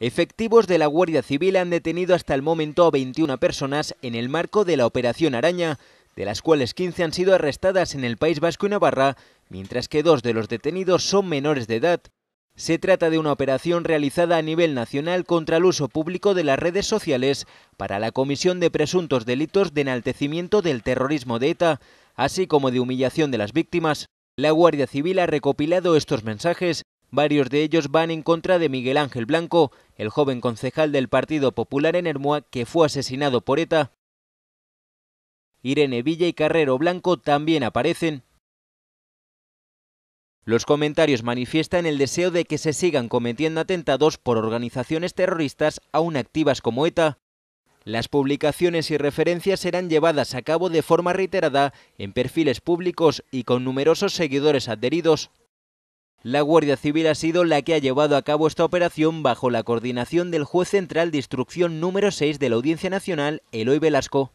Efectivos de la Guardia Civil han detenido hasta el momento a 21 personas en el marco de la Operación Araña, de las cuales 15 han sido arrestadas en el País Vasco y Navarra, mientras que dos de los detenidos son menores de edad. Se trata de una operación realizada a nivel nacional contra el uso público de las redes sociales para la comisión de presuntos delitos de enaltecimiento del terrorismo de ETA, así como de humillación de las víctimas. La Guardia Civil ha recopilado estos mensajes Varios de ellos van en contra de Miguel Ángel Blanco, el joven concejal del Partido Popular en Hermoa que fue asesinado por ETA. Irene Villa y Carrero Blanco también aparecen. Los comentarios manifiestan el deseo de que se sigan cometiendo atentados por organizaciones terroristas aún activas como ETA. Las publicaciones y referencias serán llevadas a cabo de forma reiterada en perfiles públicos y con numerosos seguidores adheridos. La Guardia Civil ha sido la que ha llevado a cabo esta operación bajo la coordinación del juez central de instrucción número 6 de la Audiencia Nacional, Eloy Velasco.